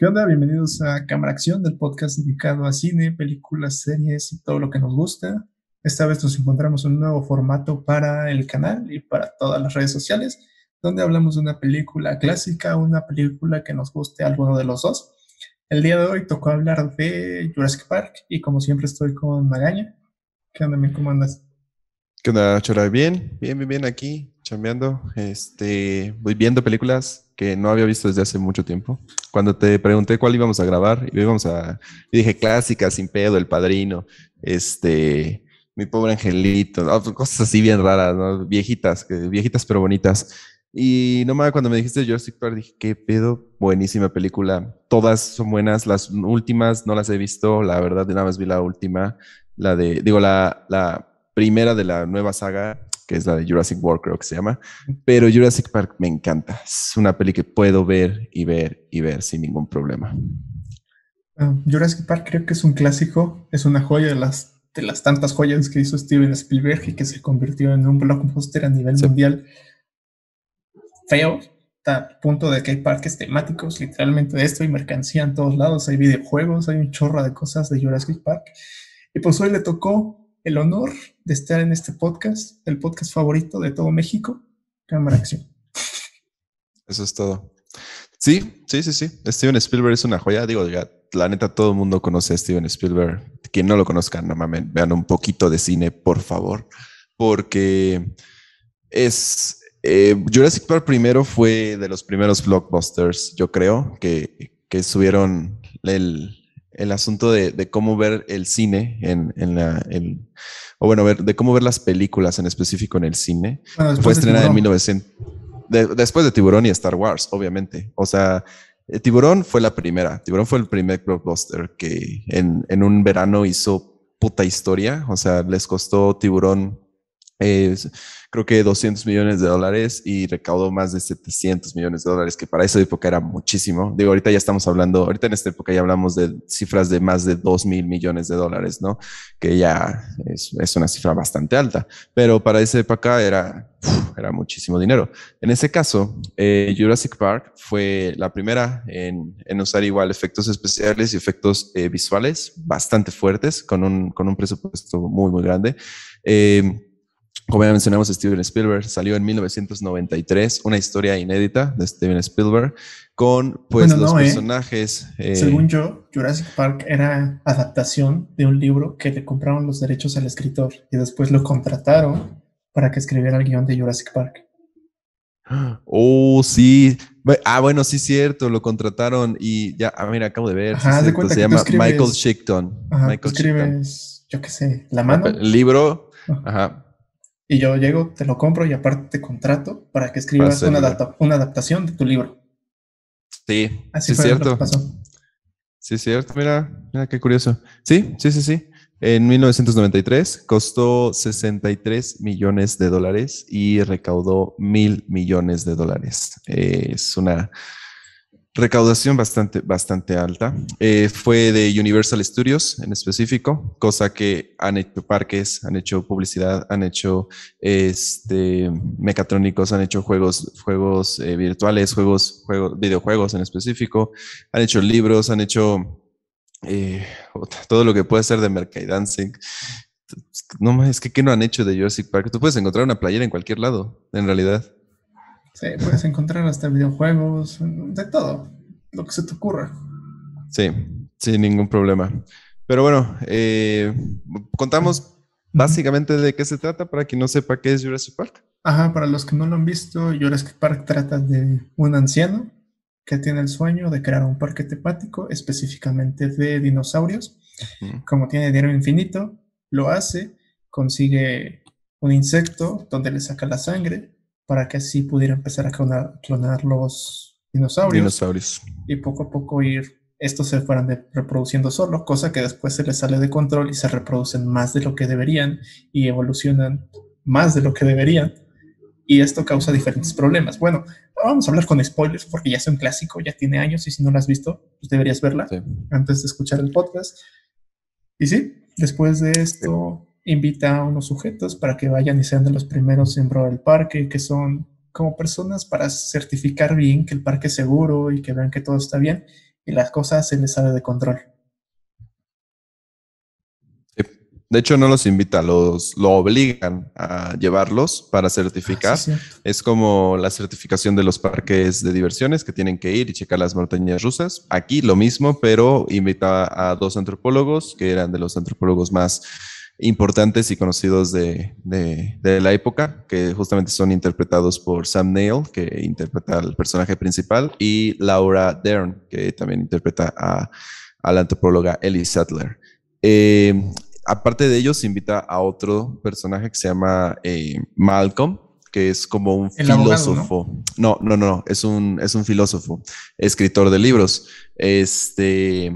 ¿Qué onda? Bienvenidos a Cámara Acción, del podcast dedicado a cine, películas, series y todo lo que nos gusta. Esta vez nos encontramos un nuevo formato para el canal y para todas las redes sociales, donde hablamos de una película clásica, una película que nos guste a alguno de los dos. El día de hoy tocó hablar de Jurassic Park y como siempre estoy con Magaña. ¿Qué onda, mi? ¿Cómo andas? ¿Qué onda, Chora? Bien, bien, bien, bien aquí cambiando este, voy viendo películas que no había visto desde hace mucho tiempo. Cuando te pregunté cuál íbamos a grabar, íbamos a, dije clásicas sin pedo, El Padrino, este, Mi Pobre Angelito, pues, cosas así bien raras, viejitas, viejitas pero bonitas. Y nomás cuando me dijiste Jurassic Park dije, qué pedo, buenísima película. Todas son buenas, las últimas no las he visto, la verdad, nada más vi la última, la de, digo, la, la primera de la nueva saga que es la de Jurassic World, creo que se llama. Pero Jurassic Park me encanta. Es una peli que puedo ver y ver y ver sin ningún problema. Ah, Jurassic Park creo que es un clásico, es una joya de las, de las tantas joyas que hizo Steven Spielberg y que se convirtió en un blockbuster a nivel mundial. Feo, a punto de que hay parques temáticos literalmente de esto y mercancía en todos lados, hay videojuegos, hay un chorro de cosas de Jurassic Park. Y pues hoy le tocó el honor de estar en este podcast, el podcast favorito de todo México, Cámara Acción. Eso es todo. Sí, sí, sí, sí. Steven Spielberg es una joya. Digo, la neta, todo el mundo conoce a Steven Spielberg. Quien no lo conozca, no vean un poquito de cine, por favor. Porque es. Eh, Jurassic Park primero fue de los primeros blockbusters, yo creo, que, que subieron el, el asunto de, cómo ver el cine en, la, o bueno, ver, de cómo ver las películas en específico en el cine. Ah, fue estrenada en 1900. después de Tiburón y Star Wars, obviamente. O sea, eh, Tiburón fue la primera. Tiburón fue el primer blockbuster que en, en un verano hizo puta historia. O sea, les costó Tiburón creo que 200 millones de dólares y recaudó más de 700 millones de dólares, que para esa época era muchísimo. Digo, ahorita ya estamos hablando, ahorita en esta época ya hablamos de cifras de más de 2 mil millones de dólares, ¿no? Que ya es, es, una cifra bastante alta, pero para esa época era, era muchísimo dinero. En ese caso, eh, Jurassic Park fue la primera en, en, usar igual efectos especiales y efectos eh, visuales bastante fuertes, con un, con un presupuesto muy, muy grande. Eh, como ya mencionamos, Steven Spielberg salió en 1993, una historia inédita de Steven Spielberg, con pues los ¿eh? personajes. Eh, Según yo, Jurassic Park era adaptación de un libro que le compraron los derechos al escritor y después lo contrataron para que escribiera el guión de Jurassic Park. Oh, sí. Ah, bueno, sí, es cierto, lo contrataron y ya, a ah, mira, acabo de ver. se llama Michael Shipton. Michael tú escribes, yo qué sé, la mano. El libro. Ah. ajá y yo llego, te lo compro y aparte te contrato para que escribas una, adaptación de tu libro. Sí, así fue cierto. Lo que Sí, cierto. Mira, mira qué curioso. Sí, sí, sí, sí. En 1993 costó 63 millones de dólares y recaudó mil millones de dólares. es una recaudación bastante, bastante alta. Eh, fue de Universal Studios en específico, cosa que han hecho parques, han hecho publicidad, han hecho este, mecatrónicos, han hecho juegos, juegos eh, virtuales, juegos, juegos, videojuegos en específico, han hecho libros, han hecho eh, todo lo que puede ser de mercadancing. No más, es que ¿qué no han hecho de Jurassic Park? Tú puedes encontrar una playera en cualquier lado, en realidad. Sí, puedes encontrar hasta videojuegos, de todo, lo que se te ocurra. Sí, sin ningún problema. Pero bueno, eh, contamos básicamente de qué se trata para quien no sepa qué es Jurassic Park. Ajá, para los que no lo han visto, Jurassic Park trata de un anciano que tiene el sueño de crear un parque temático específicamente de dinosaurios. Como tiene dinero infinito, lo hace, consigue un insecto donde le saca la sangre, para que así pudieran empezar a clonar, los dinosaurios, y poco a poco ir, estos se fueran de, reproduciendo solo, cosa que después se les sale de control y se reproducen más de lo que deberían y evolucionan más de lo que deberían. Y esto causa diferentes problemas. Bueno, vamos a hablar con spoilers porque ya es un clásico, ya tiene años y si no la has visto, pues deberías verla antes de escuchar el podcast. Y sí, después de esto, invita a unos sujetos para que vayan y sean de los primeros en probar el parque, que son como personas para certificar bien que el parque es seguro y que vean que todo está bien y las cosas se les sale de control. De hecho, no los invita, los lo obligan a llevarlos para certificar. Ah, es como la certificación de los parques de diversiones que tienen que ir y checar las montañas rusas. Aquí lo mismo, pero invita a dos antropólogos que eran de los antropólogos más importantes y conocidos de, la época, que justamente son interpretados por Sam Neill, que interpreta al personaje principal, y Laura Dern, que también interpreta a, la antropóloga Ellie Sattler. Eh, aparte de ellos, invita a otro personaje que se llama eh, Malcolm, que es como un filósofo. ¿no? ¿no? no, es un, es un filósofo, escritor de libros. Este,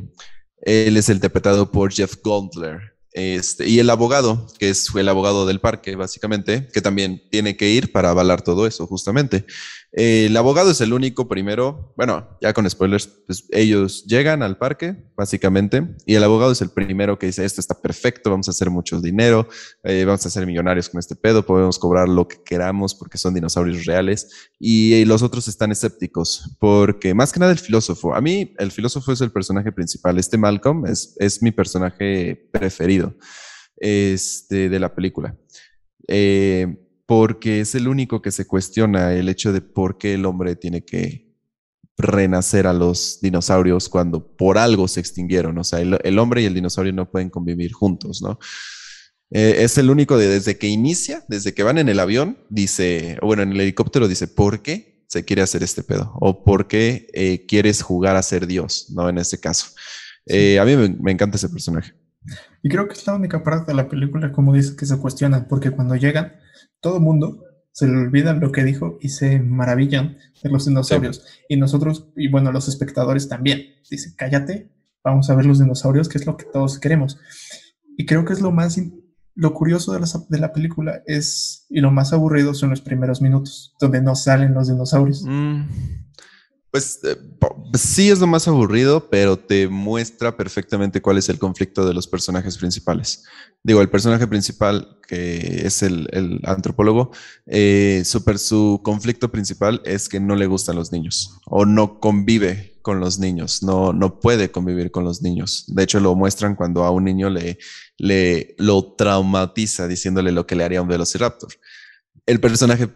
él es interpretado por Jeff Gondler. Este, y el abogado, que es el abogado del parque, básicamente, que también tiene que ir para avalar todo eso, justamente. Eh, el abogado es el único primero, bueno, ya con spoilers, pues ellos llegan al parque, básicamente, y el abogado es el primero que dice, esto está perfecto, vamos a hacer mucho dinero, eh, vamos a ser millonarios con este pedo, podemos cobrar lo que queramos porque son dinosaurios reales, y, y los otros están escépticos, porque más que nada el filósofo, a mí el filósofo es el personaje principal, este Malcolm es, es mi personaje preferido este, de la película. Eh, porque es el único que se cuestiona el hecho de por qué el hombre tiene que renacer a los dinosaurios cuando por algo se extinguieron. O sea, el, hombre y el dinosaurio no pueden convivir juntos, ¿no? Eh, es el único de desde que inicia, desde que van en el avión, dice, bueno, en el helicóptero dice, ¿por qué se quiere hacer este pedo? ¿O por qué eh, quieres jugar a ser Dios? ¿No? En este caso. a mí me encanta ese personaje. Y creo que es la única parte de la película, como dice, que se cuestiona, porque cuando llegan, todo el mundo se le olvida lo que dijo y se maravillan de los dinosaurios. Y nosotros, y bueno, los espectadores también, dicen, cállate, vamos a ver los dinosaurios, que es lo que todos queremos. Y creo que es lo más, lo curioso de la, de la película es, y lo más aburrido son los primeros minutos, donde no salen los dinosaurios. Mm. Pues, eh, pues sí es lo más aburrido, pero te muestra perfectamente cuál es el conflicto de los personajes principales. Digo, el personaje principal, que es el, antropólogo, eh, su conflicto principal es que no le gustan los niños o no convive con los niños, no, no puede convivir con los niños. De hecho, lo muestran cuando a un niño le, le lo traumatiza diciéndole lo que le haría un velociraptor el personaje,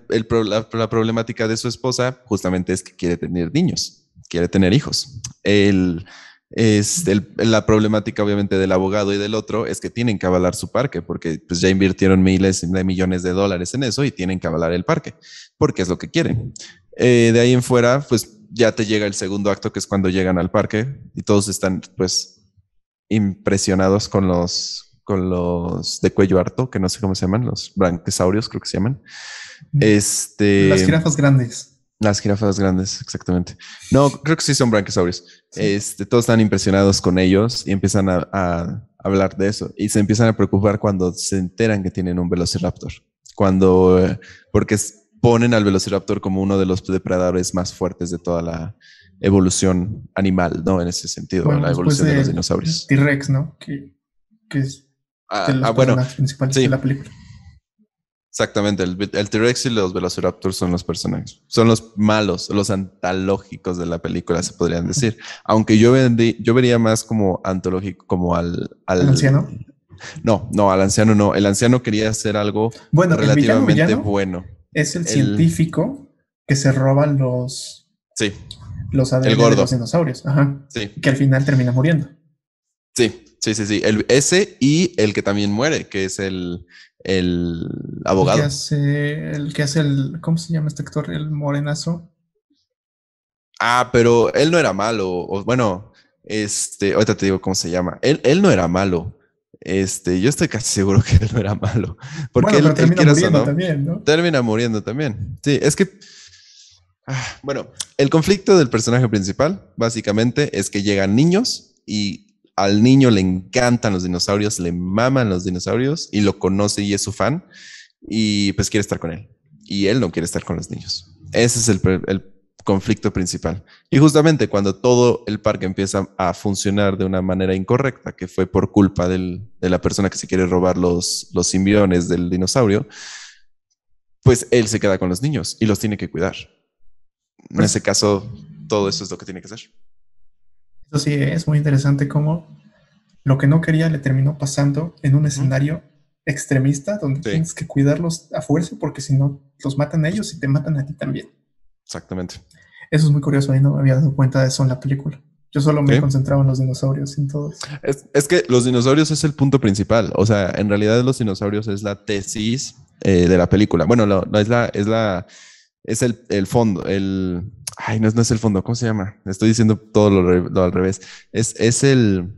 la, problemática de su esposa justamente es que quiere tener niños, quiere tener hijos. El, es la problemática obviamente del abogado y del otro es que tienen que avalar su parque porque pues ya invirtieron miles de millones de dólares en eso y tienen que avalar el parque porque es lo que quieren. Eh, de ahí en fuera, pues ya te llega el segundo acto que es cuando llegan al parque y todos están pues impresionados con los con los de cuello harto, que no sé cómo se llaman, los branquesaurios creo que se llaman. Este, las jirafas grandes. Las jirafas grandes, exactamente. No, creo que sí son branquesaurios. Este, todos están impresionados con ellos y empiezan a, hablar de eso. Y se empiezan a preocupar cuando se enteran que tienen un velociraptor. Cuando, porque ponen al velociraptor como uno de los depredadores más fuertes de toda la evolución animal, ¿no? En ese sentido, la evolución de, los dinosaurios. T-Rex, ¿no? Que, Ah, ah, bueno. Principales de la película. Exactamente, el, T-Rex y los Velociraptors son los personajes, son los malos, los antológicos de la película, se podrían decir. Aunque yo, vería más como antológico, como al, anciano? No, no, al anciano no. El anciano quería hacer algo bueno, relativamente bueno. Es el, científico que se roban los... Sí. Los gordo. los dinosaurios, ajá. Sí. Que al final termina muriendo. Sí, sí, sí, sí. El, ese y el que también muere, que es el, el abogado. El que, hace, el que hace el. ¿Cómo se llama este actor? El morenazo. Ah, pero él no era malo. bueno, este. Ahorita te digo cómo se llama. Él, él no era malo. Este, yo estoy casi seguro que él no era malo. Porque bueno, él, termina muriendo también, ¿no? Termina muriendo también. Sí, es que. Ah, bueno, el conflicto del personaje principal básicamente es que llegan niños y al niño le encantan los dinosaurios, le maman los dinosaurios y lo conoce y es su fan y pues quiere estar con él. Y él no quiere estar con los niños. Ese es el, conflicto principal. Y justamente cuando todo el parque empieza a funcionar de una manera incorrecta, que fue por culpa de la persona que se quiere robar los, los simbiones del dinosaurio, pues él se queda con los niños y los tiene que cuidar. En ese caso, todo eso es lo que tiene que hacer. Entonces sí, eh, es muy interesante cómo lo que no quería le terminó pasando en un escenario extremista donde tienes que cuidarlos a fuerza porque si no los matan a ellos y te matan a ti también. Exactamente. Eso es muy curioso, ahí no me había dado cuenta de eso en la película. Yo solo me concentraba en los dinosaurios, en todos. Es, que los dinosaurios es el punto principal. O sea, en realidad los dinosaurios es la tesis eh, de la película. Bueno, es la, es la, es el, el fondo, el, Ay, no, no es el fondo, ¿cómo se llama? Estoy diciendo todo lo, al revés. Es, el...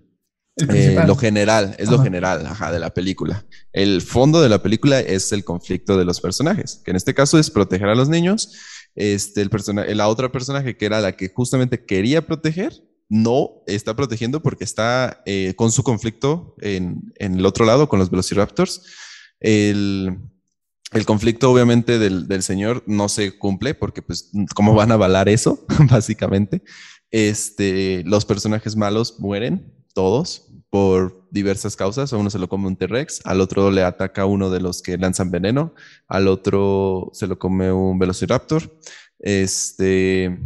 Eh, lo general, es lo general, de la película. El fondo de la película es el conflicto de los personajes, que en este caso es proteger a los niños. Este, el persona, la otra personaje que era la que justamente quería proteger, no está protegiendo porque está eh, con su conflicto en, en, el otro lado, con los velociraptors. El, el conflicto obviamente del, señor no se cumple porque pues cómo van a avalar eso, básicamente. Este, los personajes malos mueren, todos, por diversas causas. A uno se lo come un T-Rex, al otro le ataca uno de los que lanzan veneno, al otro se lo come un Velociraptor. Este...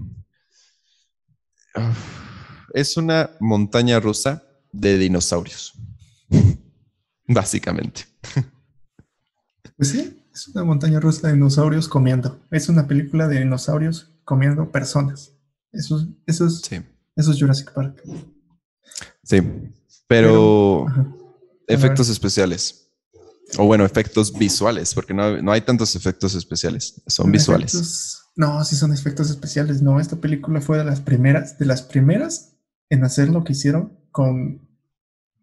Es una montaña rusa de dinosaurios, básicamente. Pues sí, es una montaña rusa de dinosaurios comiendo. Es una película de dinosaurios comiendo personas. Eso es, eso sí. eso es Jurassic Park. Sí, pero, efectos especiales. O bueno, efectos visuales, porque no, hay tantos efectos especiales, son, visuales. no, sí son efectos especiales, no, esta película fue de las primeras, de las primeras en hacer lo que hicieron con,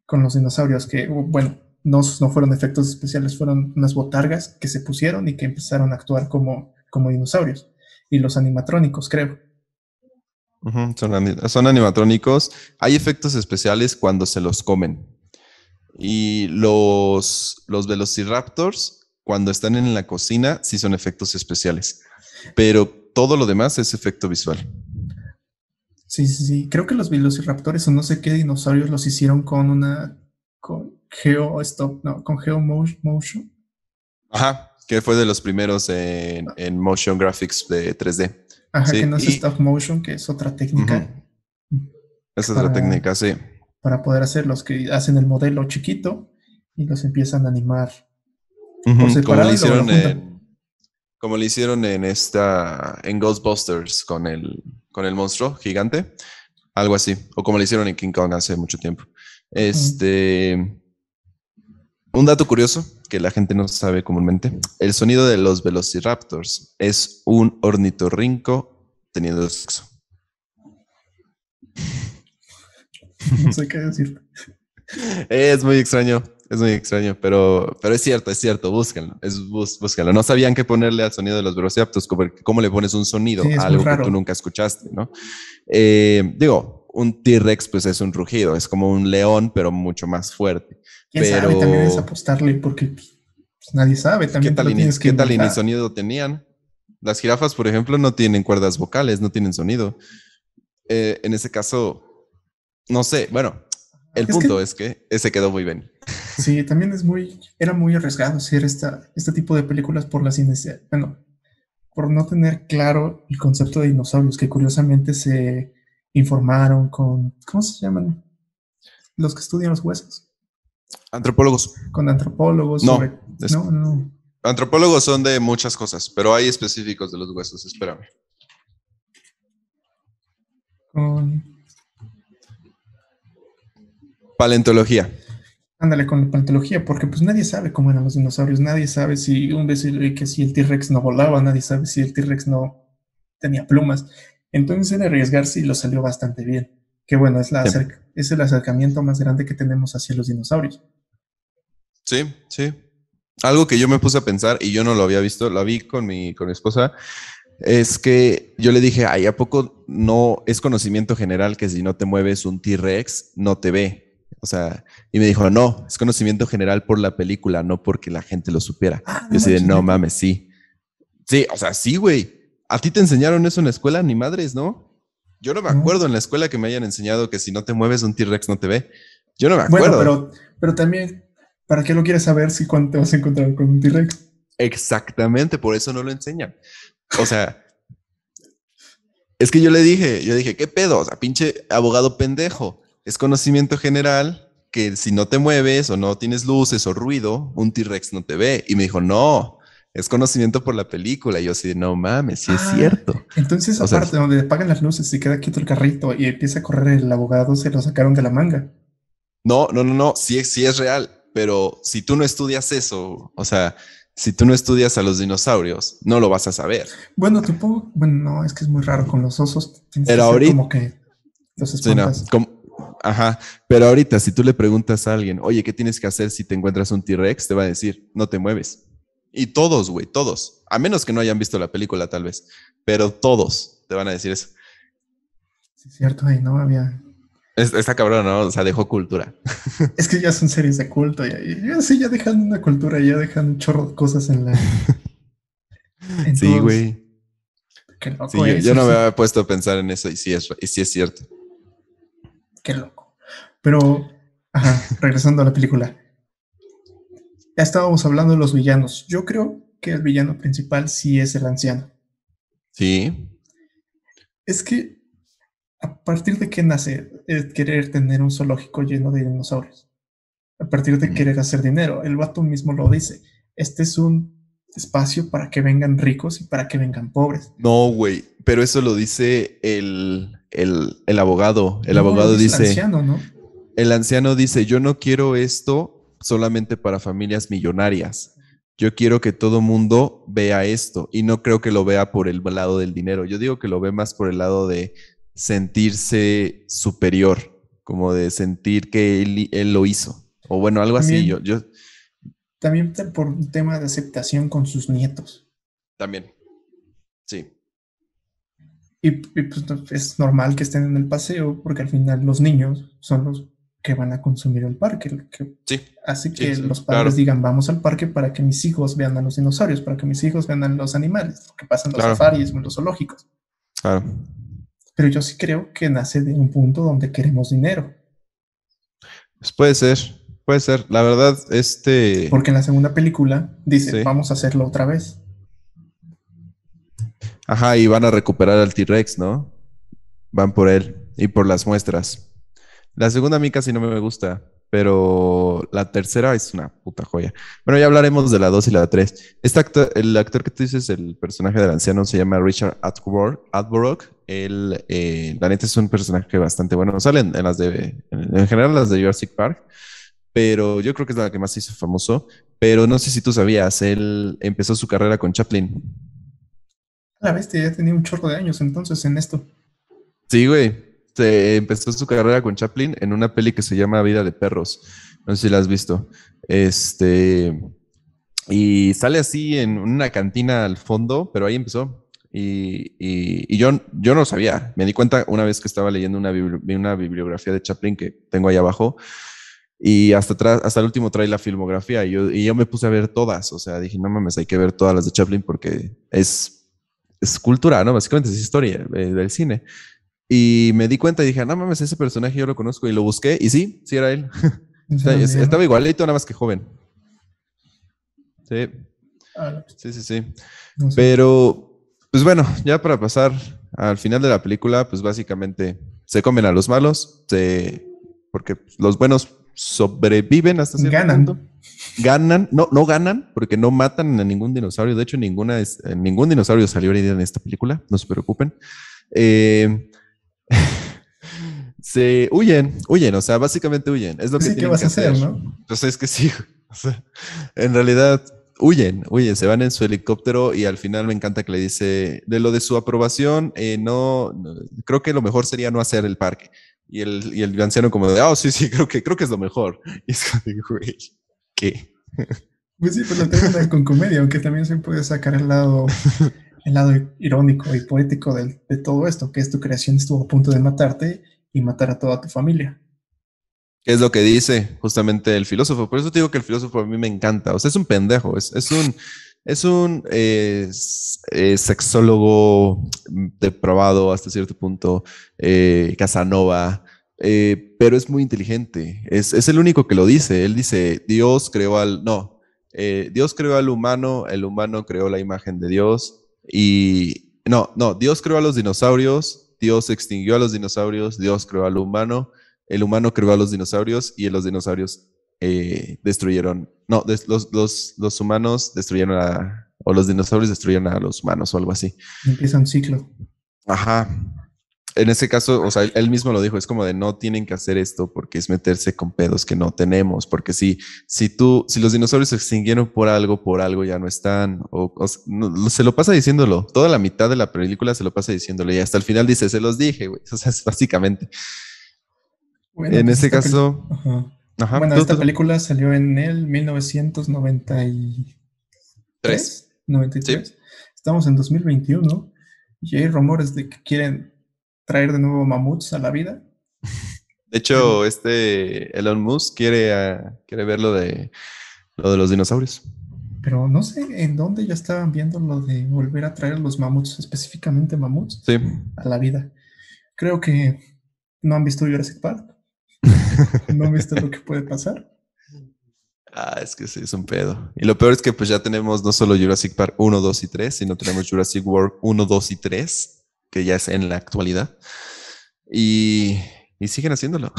con los dinosaurios, que bueno, no, fueron efectos especiales, fueron unas botargas que se pusieron y que empezaron a actuar como, como dinosaurios. Y los animatrónicos, creo. son, animatrónicos. Hay efectos especiales cuando se los comen. Y los, los velociraptors, cuando están en la cocina, sí son efectos especiales. Pero todo lo demás es efecto visual. Sí, sí, sí. Creo que los velociraptores o no sé qué dinosaurios los hicieron con una. Geo Stop, no, con Geo Motion. Ajá, que fue de los primeros en, ah. motion graphics de 3D. Ajá, que no es stop motion, que es otra técnica. Mm. Es otra técnica, sí. Para poder hacer los que hacen el modelo chiquito y los empiezan a animar. como lo hicieron en, como hicieron en esta en Ghostbusters con el con el monstruo gigante, algo así, o como lo hicieron en King Kong hace mucho tiempo. Este, un dato curioso que la gente no sabe comúnmente, el sonido de los velociraptors es un ornitorrinco teniendo sexo. No sé qué decir. Es muy extraño, es muy extraño, pero, pero es cierto, es cierto, búsquenlo, es, búsquenlo. No sabían qué ponerle al sonido de los velociraptors, cómo, le pones un sonido a algo que tú nunca escuchaste, ¿no? Eh, digo, un T-Rex pues es un rugido, es como un león, pero mucho más fuerte. pero... También es apostarle porque pues, nadie sabe. También ¿Qué tal, ¿qué tal sonido tenían? Las jirafas, por ejemplo, no tienen cuerdas vocales, no tienen sonido. Eh, en ese caso, no sé, bueno, el punto es que ese quedó muy bien. Sí, también es muy, era muy arriesgado hacer esta, este tipo de películas por la ciencia. bueno, por no tener claro el concepto de dinosaurios, que curiosamente se informaron con, ¿cómo se llaman? Los que estudian los huesos. Antropólogos. Con antropólogos. No, no, Antropólogos son de muchas cosas, pero hay específicos de los huesos, espérame. Con... Paleontología. Ándale con la paleontología, porque pues nadie sabe cómo eran los dinosaurios, nadie sabe si un y que si el T-Rex no volaba, nadie sabe si el T-Rex no tenía plumas. Entonces en arriesgarse y lo salió bastante bien. Que bueno, es, la el acercamiento más grande que tenemos hacia los dinosaurios. Sí, sí. Algo que yo me puse a pensar y yo no lo había visto, lo vi con mi, con mi esposa, es que yo le dije, ay, ¿a poco no es conocimiento general que si no te mueves un T-Rex no te ve? O sea, y me dijo, no, es conocimiento general por la película, no porque la gente lo supiera. Ah, yo sí no mames, sí. Sí, o sea, sí, güey. ¿A ti te enseñaron eso en la escuela? Ni madres, ¿no? Yo no me acuerdo en la escuela que me hayan enseñado que si no te mueves un T-Rex no te ve. Yo no me acuerdo. Bueno, pero, también, ¿para qué lo quieres saber si cuánto te vas a encontrar con un T-Rex? Exactamente, por eso no lo enseñan. O sea, es que yo le dije, yo dije, ¿qué pedo? O sea, pinche abogado pendejo. Es conocimiento general que si no te mueves o no tienes luces o ruido, un T-Rex no te ve. Y me dijo, no, es conocimiento por la película. Y yo así, no mames, si es ah, cierto. Entonces, esa parte donde apagan las luces y queda quieto el carrito y empieza a correr el abogado, se lo sacaron de la manga. No, no, no, no, sí, sí es real. Pero si tú no estudias eso, o sea, si tú no estudias a los dinosaurios, no lo vas a saber. Bueno, tampoco, bueno, no, es que es muy raro con los osos. Pero ahorita. Como que los Ajá, pero ahorita si tú le preguntas a alguien, oye, ¿qué tienes que hacer si te encuentras un T-Rex? Te va a decir, no te mueves. Y todos, güey, todos. A menos que no hayan visto la película, tal vez. Pero todos te van a decir eso. Sí, es cierto, ahí no había. está cabrón, ¿no? O sea, dejó cultura. Es que ya son series de culto. Ya, ya, sí, ya dejan una cultura, ya dejan un chorro de cosas en la. sí, güey. Qué loco. Sí, yo, no me había puesto a pensar en eso y sí es, y sí es cierto. Qué loco. Pero, ajá, regresando a la película. Ya estábamos hablando de los villanos. Yo creo que el villano principal sí es el anciano. Sí. Es que, ¿a partir de qué nace el querer tener un zoológico lleno de dinosaurios? A partir de querer hacer dinero. El vato mismo lo dice. Este es un espacio para que vengan ricos y para que vengan pobres. No, güey, pero eso lo dice el, el, el abogado. El abogado dice... El anciano, ¿no? El anciano dice, yo no quiero esto solamente para familias millonarias. Yo quiero que todo mundo vea esto y no creo que lo vea por el lado del dinero. Yo digo que lo ve más por el lado de sentirse superior, como de sentir que él, lo hizo. O bueno, algo así. Yo, También por un tema de aceptación con sus nietos. También. Sí. Y, pues, es normal que estén en el paseo porque al final los niños son los que van a consumir el parque. Así que los padres digan, vamos al parque para que mis hijos vean a los dinosaurios, para que mis hijos vean a los animales, que pasan los claro. safaris, los zoológicos. Claro. Pero yo sí creo que nace de un punto donde queremos dinero. Pues puede ser, puede ser. La verdad, este... Porque en la segunda película dice, vamos a hacerlo otra vez. Ajá, y van a recuperar al T-Rex, ¿no? Van por él y por las muestras. La segunda a mí casi no me gusta, pero la tercera es una puta joya. Bueno, ya hablaremos de la dos y la tres. Este el actor que tú dices, el personaje del anciano, se llama Richard Attenborough. la neta, es un personaje bastante bueno. Salen en las de, en general las de Jurassic Park, pero yo creo que es la que más se hizo famoso. Pero no sé si tú sabías, él empezó su carrera con Chaplin. La bestia, ya tenía un chorro de años entonces en esto. Sí, güey. Este, empezó su carrera con Chaplin en una peli que se llama Vida de Perros. No sé si la has visto. Este, y sale así en una cantina al fondo, pero ahí empezó. Y, y, yo, yo no sabía. Me di cuenta una vez que estaba leyendo una, una bibliografía de Chaplin que tengo ahí abajo. Y hasta, atrás, hasta el último trae la filmografía. Y yo, y yo me puse a ver todas. O sea, dije, no mames, hay que ver todas las de Chaplin porque es, es cultura, ¿no? Básicamente es historia eh, del cine. Y me di cuenta y dije, no mames, ese personaje yo lo conozco. Y lo busqué y sí, sí era él. Estaba igualito, nada más que joven. Sí. Ah, sí, sí, sí. Pero, pues bueno, ya para pasar al final de la película, pues básicamente se comen a los malos, porque los buenos sobreviven hasta cierto ganan. Ganan. No, no ganan porque no matan a ningún dinosaurio. De hecho, ninguna eh, ningún dinosaurio salió herido en esta película, no se preocupen. Eh, se huyen, huyen, o sea, básicamente huyen. Es lo que, vas que hacer, ¿no? Pues es que sí, en realidad huyen, huyen, se van en su helicóptero y al final me encanta que le dice de lo de su aprobación, eh, no, creo que lo mejor sería no hacer el parque. Y el, anciano como de, ah, sí, sí, creo que, creo que es lo mejor. Y es como, güey, ¿qué? Pues sí, pues lo tengo con comedia, aunque también se puede sacar el lado el lado irónico y poético de, todo esto, que es tu creación estuvo a punto de matarte y matar a toda tu familia. Es lo que dice justamente el filósofo. Por eso te digo que el filósofo a mí me encanta. O sea, es un pendejo, es, un, es un eh, eh, sexólogo depravado hasta cierto punto, eh, Casanova. pero es muy inteligente. Es, el único que lo dice. Él dice, Dios creó al... No, Dios creó al humano, el humano creó la imagen de Dios, y no, no, Dios creó a los dinosaurios, Dios extinguió a los dinosaurios, Dios creó al humano, el humano creó a los dinosaurios y los dinosaurios eh, destruyeron, no, los, los, los, humanos destruyeron a, o los dinosaurios destruyeron a los humanos o algo así. Empieza un ciclo. Ajá en ese caso, o sea, él mismo lo dijo, es como de no tienen que hacer esto porque es meterse con pedos que no tenemos, porque si, si tú, si los dinosaurios se extinguieron por algo, por algo ya no están, o, se lo pasa diciéndolo, toda la mitad de la película se lo pasa diciéndolo y hasta el final dice, se los dije, güey, o sea, es básicamente. en pues ese caso... bueno, esta película salió en el 1993. Estamos en 2021 y hay rumores de que quieren traer de nuevo mamuts a la vida. De hecho, este Elon Musk quiere, ah, quiere ver lo de, lo de los dinosaurios. Pero no sé en dónde ya estaban viendo lo de volver a traer los mamuts, específicamente mamuts, a la vida. Creo que no han visto Jurassic Park. no han visto lo que puede pasar. Ah, es que sí, es un pedo. Y lo peor es que pues ya tenemos no solo Jurassic Park 1, 2 y 3, sino tenemos Jurassic World 1, 2 y 3 que ya es en la actualidad. Y, siguen haciéndolo.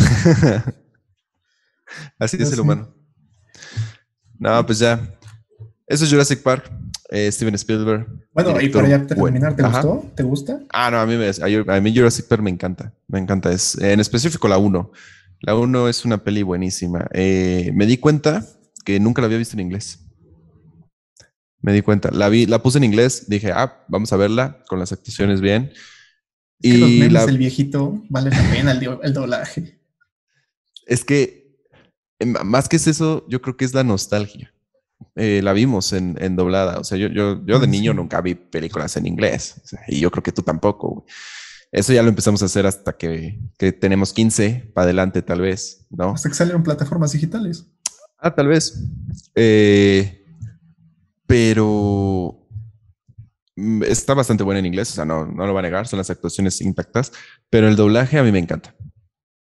Así es el humano. No, pues ya. Eso es Jurassic Park, eh, Steven Spielberg. Bueno, y para ya terminar, ¿te gustó? ¿Te gusta? Ah, no, a mí, me, a mí Jurassic Park me encanta. Me encanta. Es, en específico la 1. La 1 es una peli buenísima. Eh, me di cuenta que nunca la había visto en inglés me di cuenta. La vi, la puse en inglés, dije, ah, vamos a verla con las actuaciones bien. y los del viejito vale la pena el, doblaje. Es que eh, más que es eso, yo creo que es la nostalgia. Eh, la vimos en, doblada. O sea, yo, yo, yo de ah, niño nunca vi películas en inglés. y yo creo que tú tampoco. Eso ya lo empezamos a hacer hasta que, que tenemos 15 para adelante, tal vez, ¿no? Hasta que salieron plataformas digitales. Ah, tal vez. Eh, pero mm, está bastante buena en inglés, o sea, no, no lo va a negar, son las actuaciones intactas, pero el doblaje a mí me encanta.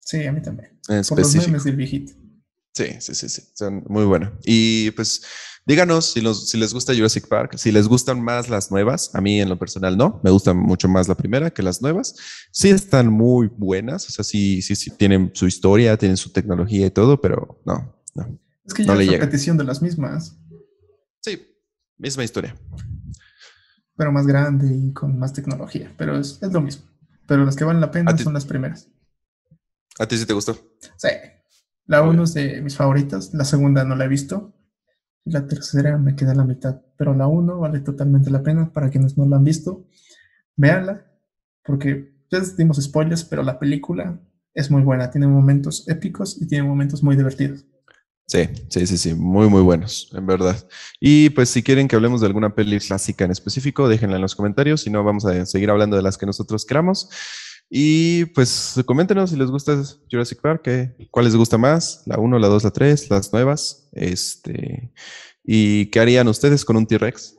Sí, a mí también. Son los memes del Sí, sí, sí, sí, son muy buenas. Y pues díganos si, los, si les gusta Jurassic Park, si les gustan más las nuevas, a mí en lo personal no, me gusta mucho más la primera que las nuevas. Sí están muy buenas, o sea, sí, sí, sí tienen su historia, tienen su tecnología y todo, pero no, no. Es que ya no es la repetición de las mismas misma historia. Pero más grande y con más tecnología, pero es, lo mismo. Pero las que valen la pena son las primeras. ¿A ti sí te gustó? Sí. La uno es de mis favoritas, la segunda no la he visto, y la tercera me queda la mitad, pero la uno vale totalmente la pena para quienes no la han visto. Véanla, porque ya les dimos spoilers, pero la película es muy buena, tiene momentos épicos y tiene momentos muy divertidos. Sí, sí, sí, sí, muy, muy buenos, en verdad. Y pues si quieren que hablemos de alguna peli clásica en específico, déjenla en los comentarios, si no vamos a seguir hablando de las que nosotros queramos. Y pues coméntenos si les gusta Jurassic Park, eh, cuál les gusta más, la 1, la 2, la 3, las nuevas, este, y qué harían ustedes con un T-Rex.